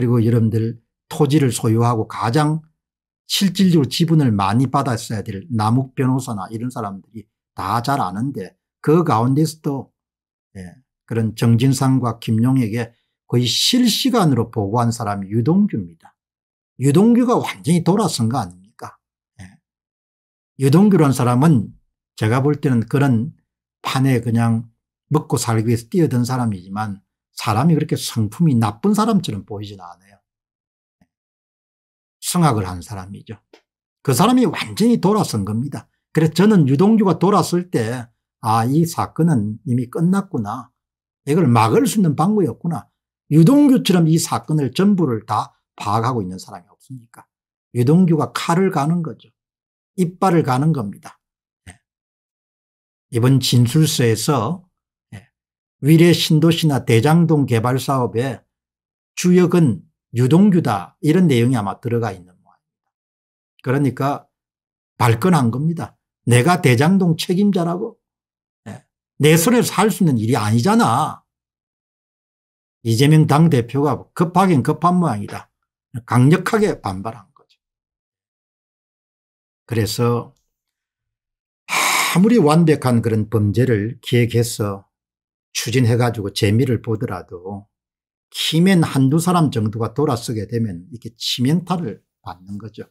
그리고 여러분들 토지를 소유하고 가장 실질적으로 지분을 많이 받았어야 될 남욱 변호사나 이런 사람들이 다 잘 아는데 그 가운데서도 예, 그런 정진상과 김용에게 거의 실시간으로 보고한 사람이 유동규입니다. 유동규가 완전히 돌아선 거 아닙니까? 예. 유동규란 사람은 제가 볼 때는 그런 판에 그냥 먹고 살기 위해서 뛰어든 사람이지만 사람이 그렇게 성품이 나쁜 사람처럼 보이진 않아요. 성악을 한 사람이죠. 그 사람이 완전히 돌아선 겁니다. 그래서 저는 유동규가 돌았을 때 아, 이 사건은 이미 끝났구나. 이걸 막을 수 있는 방법이었구나. 유동규처럼 이 사건을 전부를 다 파악하고 있는 사람이 없습니까? 유동규가 칼을 가는 거죠. 이빨을 가는 겁니다. 예. 이번 진술서에서 위례 신도시나 대장동 개발 사업에 주역은 유동규다 이런 내용이 아마 들어가 있는 모양입니다. 그러니까 발끈한 겁니다. 내가 대장동 책임자라고 네. 내 손에서 할 수 있는 일이 아니잖아. 이재명 당대표가 급하긴 급한 모양이다. 강력하게 반발한 거죠. 그래서 아무리 완벽한 그런 범죄를 기획해서 추진해가지고 재미를 보더라도 키맨 한두 사람 정도가 돌아서게 되면 이렇게 치명타를 받는 거죠.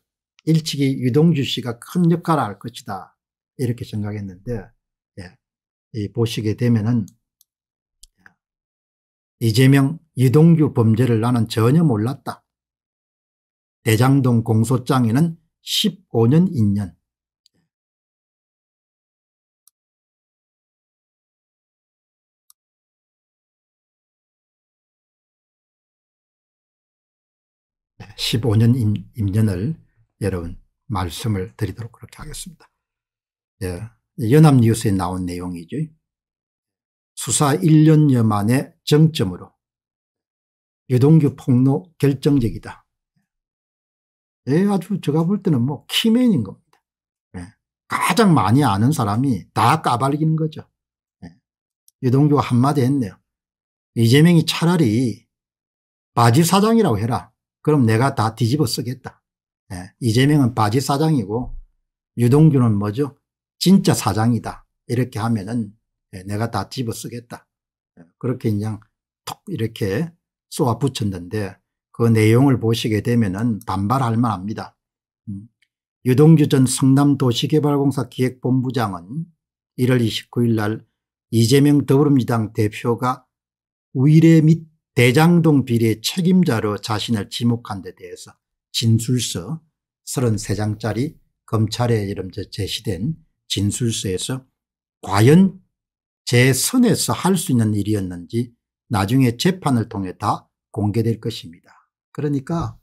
일찍이 유동주 씨가 큰 역할을 할 것이다 이렇게 생각했는데 예, 이 보시게 되면은 예, 이재명 유동주 범죄를 나는 전혀 몰랐다. 대장동 공소장에는 15년 2년 15년 임년을 여러분 말씀을 드리도록 그렇게 하겠습니다. 예, 연합뉴스에 나온 내용이죠. 수사 1년여 만에 정점으로 유동규 폭로 결정적이다. 예, 아주 제가 볼 때는 뭐 키맨인 겁니다. 예, 가장 많이 아는 사람이 다 까발리는 거죠. 예, 유동규가 한마디 했네요. 이재명이 차라리 바지 사장이라고 해라. 그럼 내가 다 뒤집어 쓰겠다. 예. 이재명은 바지 사장이고 유동규는 뭐죠? 진짜 사장이다. 이렇게 하면은 예. 내가 다 뒤집어 쓰겠다. 예. 그렇게 그냥 톡 이렇게 쏘아 붙였는데 그 내용을 보시게 되면은 반발할 만합니다. 음. 유동규 전 성남도시개발공사 기획본부장은 1월 29일 날 이재명 더불어민주당 대표가 위례 회및 대장동 비리의 책임자로 자신을 지목한 데 대해서 진술서 33장짜리 검찰에 이름 제시된 진술서에서 과연 제 선에서 할 수 있는 일이었는지 나중에 재판을 통해 다 공개될 것입니다. 그러니까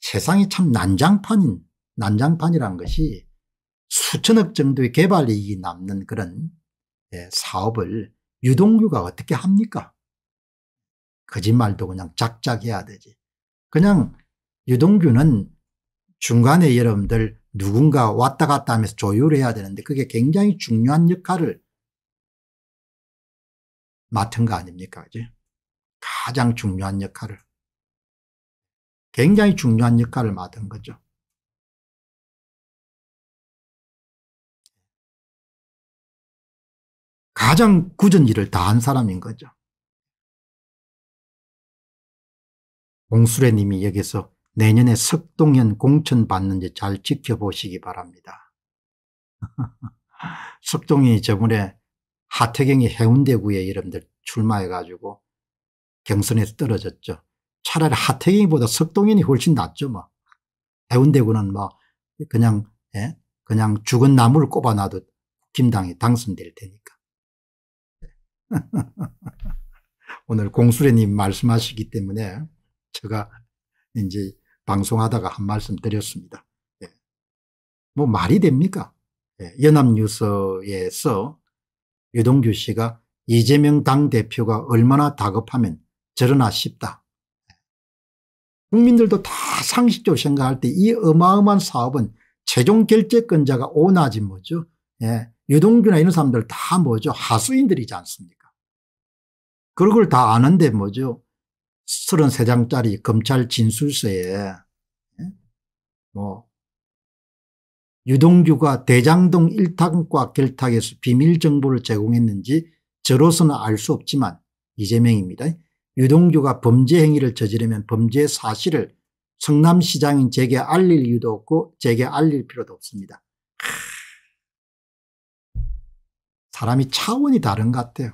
세상이 참 난장판인 난장판이란 것이 수천억 정도의 개발 이익이 남는 그런 예, 사업을 유동규가 어떻게 합니까? 거짓말도 그냥 작작해야 되지. 그냥 유동규는 중간에 여러분들 누군가 왔다 갔다 하면서 조율해야 되는데 그게 굉장히 중요한 역할을 맡은 거 아닙니까? 그지? 가장 중요한 역할을. 굉장히 중요한 역할을 맡은 거죠. 가장 굳은 일을 다 한 사람인 거죠. 공수래님이 여기서 내년에 석동현 공천 받는지 잘 지켜보시기 바랍니다. 석동이 현 저번에 하태경이 해운대구에 이름들 출마해가지고 경선에서 떨어졌죠. 차라리 하태경이보다 석동현이 훨씬 낫죠. 뭐. 해운대구는 뭐 그냥 예? 그냥 죽은 나무를 꼽아놔도 김당이 당선될 테니까. 오늘 공수래님 말씀하시기 때문에 제가 이제 방송하다가 한 말씀 드렸습니다. 예. 뭐 말이 됩니까? 예. 연합뉴스에서 유동규 씨가 이재명 당대표가 얼마나 다급하면 저러나 싶다. 예. 국민들도 다 상식적으로 생각할 때 이 어마어마한 사업은 최종 결제권자가 오나지 뭐죠. 예. 유동규나 이런 사람들 다 뭐죠. 하수인들이지 않습니까. 그걸 다 아는데 뭐죠. 33장짜리 검찰 진술서에 예? 뭐 유동규가 대장동 일탁과 결탁에서 비밀 정보를 제공했는지 저로서는 알 수 없지만 이재명입니다. 유동규가 범죄 행위를 저지르면 범죄 사실을 성남시장인 제게 알릴 이유도 없고 제게 알릴 필요도 없습니다. 사람이 차원이 다른 것 같아요.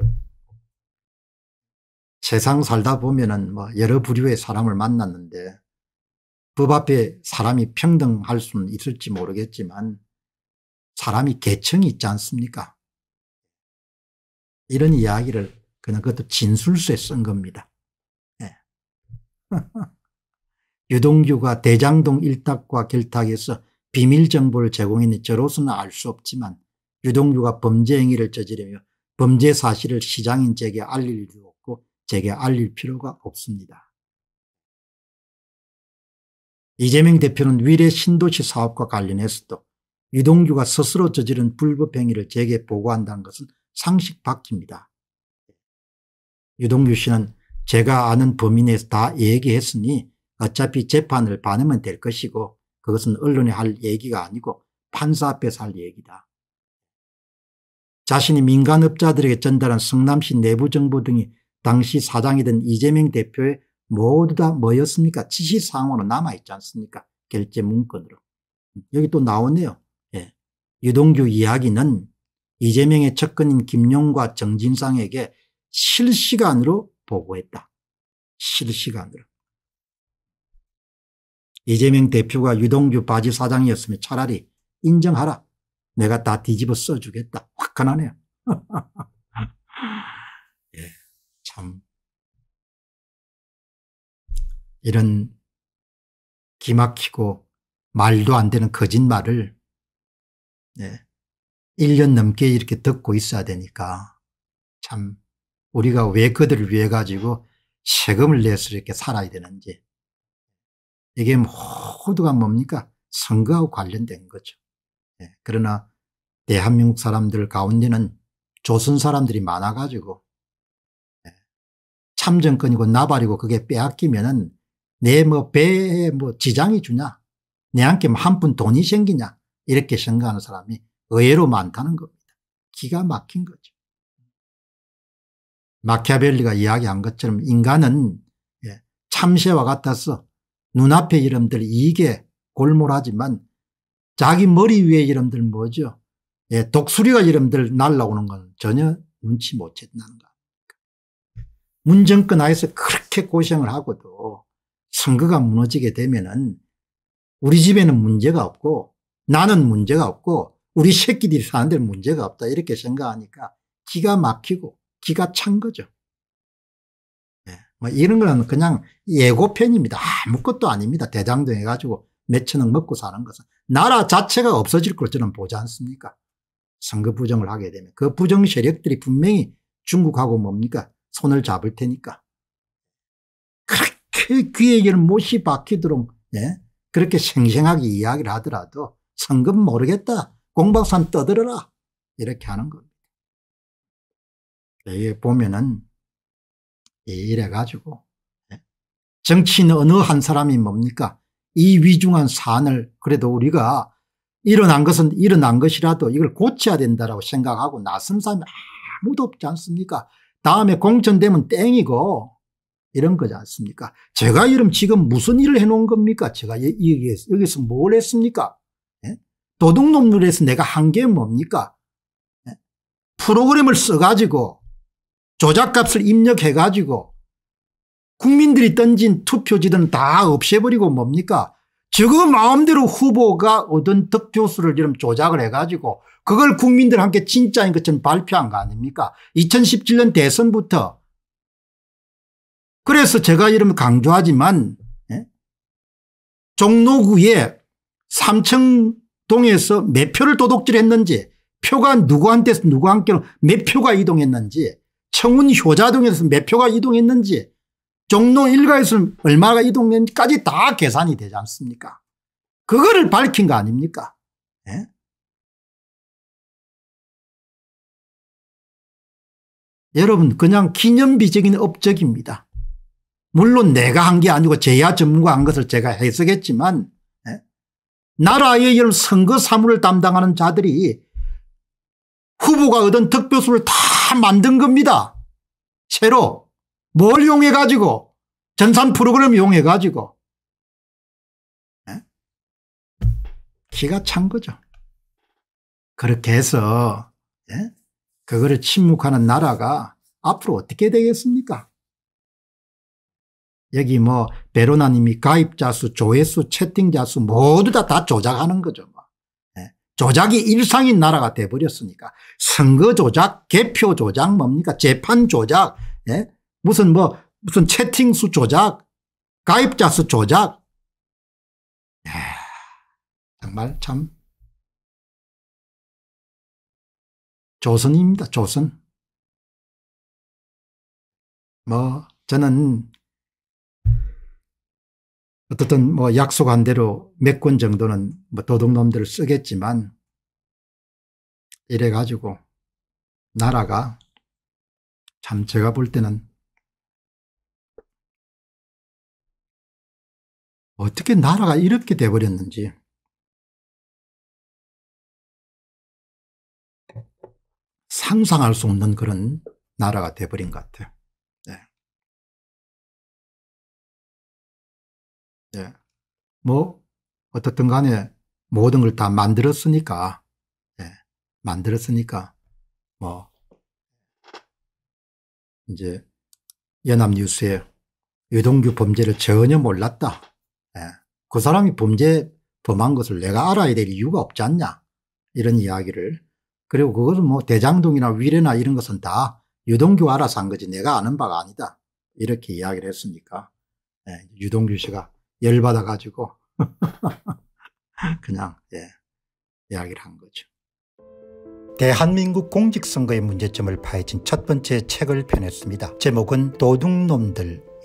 세상 살다 보면은 뭐 여러 부류의 사람을 만났는데 법 앞에 사람이 평등할 수는 있을지 모르겠지만 사람이 계층이 있지 않습니까? 이런 이야기를 그는 그것도 진술서에 쓴 겁니다. 네. 유동규가 대장동 일탁과 결탁에서 비밀 정보를 제공했는 저로서는 알 수 없지만 유동규가 범죄 행위를 저지르며 범죄 사실을 시장인 제게 알리려 릴 제게 알릴 필요가 없습니다. 이재명 대표는 위례 신도시 사업과 관련해서도 유동규가 스스로 저지른 불법행위를 제게 보고한다는 것은 상식 밖입니다. 유동규 씨는 제가 아는 범위 내에서 다 얘기했으니 어차피 재판을 받으면 될 것이고 그것은 언론에 할 얘기가 아니고 판사 앞에서 할 얘기다. 자신이 민간업자들에게 전달한 성남시 내부 정보 등이 당시 사장이 된 이재명 대표의 모두 다 뭐였습니까? 지시사항으로 남아있지 않습니까? 결제 문건으로. 여기 또 나오네요. 예. 유동규 이야기는 이재명의 측근인 김용과 정진상에게 실시간으로 보고했다. 실시간으로. 이재명 대표가 유동규 바지 사장이었으면 차라리 인정하라. 내가 다 뒤집어 써주겠다. 화끈하네요. 참 이런 기막히고 말도 안 되는 거짓말을 네, 1년 넘게 이렇게 듣고 있어야 되니까 참 우리가 왜 그들을 위해 가지고 세금을 내서 이렇게 살아야 되는지 이게 모두가 뭡니까 선거하고 관련된 거죠. 네, 그러나 대한민국 사람들 가운데는 조선 사람들이 많아가지고 참정권이고 나발이고 그게 빼앗기면은 내 뭐 배에 뭐 지장이 주냐 내한테 뭐 한 푼 돈이 생기냐 이렇게 생각하는 사람이 의외로 많다는 겁니다. 기가 막힌 거죠. 마키아벨리가 이야기한 것처럼 인간은 예, 참새와 같아서 눈앞의 이름들 이게 골몰하지만 자기 머리 위에 이름들 뭐죠? 예, 독수리가 이름들 날라오는 건 전혀 눈치 못 챘다는 거. 문정권 하에서 그렇게 고생을 하고도 선거가 무너지게 되면은 우리 집에는 문제가 없고 나는 문제가 없고 우리 새끼들이 사는 데는 문제가 없다 이렇게 생각하니까 기가 막히고 기가 찬 거죠. 네. 뭐 이런 거는 그냥 예고편입니다. 아무것도 아닙니다. 대장동 해가지고 몇천억 먹고 사는 것은 나라 자체가 없어질 걸 저는 보지 않습니까? 선거 부정을 하게 되면 그 부정 세력들이 분명히 중국하고 뭡니까? 손을 잡을 테니까. 그렇게 귀에게는 못이 박히도록 예? 그렇게 생생하게 이야기를 하더라도 성금 모르겠다. 공박산 떠들어라. 이렇게 하는 겁니다. 여기 보면은 이래가지고 예? 정치인 어느 한 사람이 뭡니까 이 위중한 사안을 그래도 우리가 일어난 것은 일어난 것이라도 이걸 고쳐야 된다라고 생각하고 나선 사람이 아무도 없지 않습니까 다음에 공천되면 땡이고 이런 거지 않습니까? 제가 이름 지금 무슨 일을 해놓은 겁니까? 제가 여기에서, 여기서 뭘 했습니까? 예? 도둑놈들에서 내가 한 게 뭡니까? 예? 프로그램을 써가지고 조작값을 입력해가지고 국민들이 던진 투표지든 다 없애버리고 뭡니까? 저거 마음대로 후보가 얻은 득표수를 이런 조작을 해가지고 그걸 국민들 한테 진짜인 것처럼 발표한 거 아닙니까 2017년 대선부터 그래서 제가 이름 강조하지만 예? 종로구에 삼청동에서 몇 표를 도둑질했는지 표가 누구한테서 누구한테로 몇 표가 이동했는지 청운 효자동에서 몇 표가 이동했는지 종로 일가에서 얼마가 이동했는지까지 다 계산이 되지 않습니까 그거를 밝힌 거 아닙니까 예? 여러분 그냥 기념비적인 업적입니다. 물론 내가 한 게 아니고 제야 전문가 한 것을 제가 해석했지만 예, 나라의 이런 선거 사무를 담당하는 자들이 후보가 얻은 득표수를 다 만든 겁니다. 새로 뭘 이용해 가지고 전산 프로그램 이용해 가지고 예, 기가 찬 거죠. 그렇게 해서 예? 그거를 침묵하는 나라가 앞으로 어떻게 되겠습니까? 여기 뭐 베로나님이 가입자 수, 조회수, 채팅자 수 모두 다, 다 조작하는 거죠. 뭐. 예. 조작이 일상인 나라가 돼버렸으니까 선거 조작, 개표 조작 뭡니까? 재판 조작, 예? 무슨 뭐 무슨 채팅 수 조작, 가입자 수 조작. 예. 정말 참 조선입니다. 조선. 뭐 저는 어떻든 뭐 약속한 대로 몇 권 정도는 뭐 도둑놈들을 쓰겠지만 이래 가지고 나라가 참 제가 볼 때는 어떻게 나라가 이렇게 돼버렸는지 상상할 수 없는 그런 나라가 돼버린 것 같아요. 네. 네. 뭐 어떻든 간에 모든 걸 다 만들었으니까 네. 만들었으니까 뭐 이제 연합뉴스에 유동규 범죄를 전혀 몰랐다. 예. 그 사람이 범죄 범한 것을 내가 알아야 될 이유가 없지 않냐 이런 이야기를 그리고 그것은 뭐 대장동이나 위례나 이런 것은 다 유동규 알아서 한 거지 내가 아는 바가 아니다. 이렇게 이야기를 했으니까 예, 유동규 씨가 열받아 가지고 그냥 예, 이야기를 한 거죠. 대한민국 공직선거의 문제점을 파헤친 첫 번째 책을 펴냈습니다. 제목은 도둑놈들